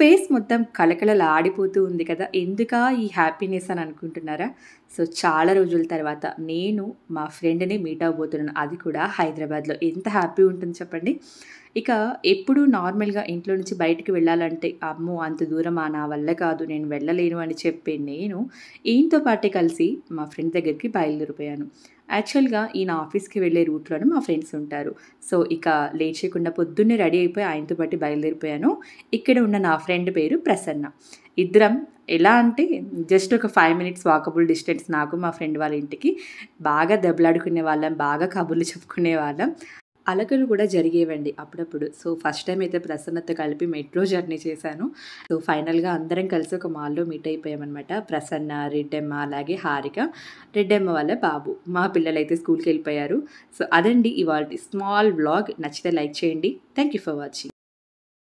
face మొత్తం కలకలలా ఆడిపోతూ ఉంది కదా ఎందుకా ఈ హ్యాపీనెస్ అని అనుకుంటున్నారా సో చాలా రోజుల తర్వాత నేను మా ఫ్రెండ్ని మీట్ అవ్వబోతున్నాను అది కూడా హైదరాబాద్లో ఎంత హ్యాపీ ఉంటుంది చెప్పండి ఇక ఎప్పుడు నార్మల్గా ఇంట్లో నుంచి బయటికి వెళ్ళాలంటే అమ్మో అంత దూరం నా వల్ల కాదు నేను వెళ్ళలేను అని చెప్పే నేను ఈయనతో పాటే కలిసి మా ఫ్రెండ్ దగ్గరికి బయలుదేరిపోయాను యాక్చువల్గా ఈయన ఆఫీస్కి వెళ్ళే రూట్లోనే మా ఫ్రెండ్స్ ఉంటారు సో ఇక లేట్ చేయకుండా పొద్దున్నే రెడీ అయిపోయి ఆయనతో పాటు బయలుదేరిపోయాను ఇక్కడ ఉన్న నా ఫ్రెండ్ పేరు ప్రసన్న ఇద్దరం ఎలా అంటే జస్ట్ ఒక ఫైవ్ మినిట్స్ వాకబుల్ డిస్టెన్స్ నాకు మా ఫ్రెండ్ వాళ్ళ ఇంటికి బాగా దెబ్బలాడుకునే వాళ్ళం బాగా కబుర్లు చెప్పుకునే వాళ్ళం అలకలు కూడా జరిగేవండి అప్పుడప్పుడు సో ఫస్ట్ టైం అయితే ప్రసన్నత కలిపి మెట్రో జర్నీ చేశాను సో ఫైనల్గా అందరం కలిసి ఒక మాల్లో మీట్ అయిపోయామన్నమాట ప్రసన్న రెడ్డమ్మ అలాగే హారిక రెడ్డమ్మ వాళ్ళ బాబు మా పిల్లలు అయితే స్కూల్కి వెళ్ళిపోయారు సో అదండి ఇవాళ స్మాల్ బ్లాగ్ నచ్చితే లైక్ చేయండి థ్యాంక్ యూ ఫర్ వాచింగ్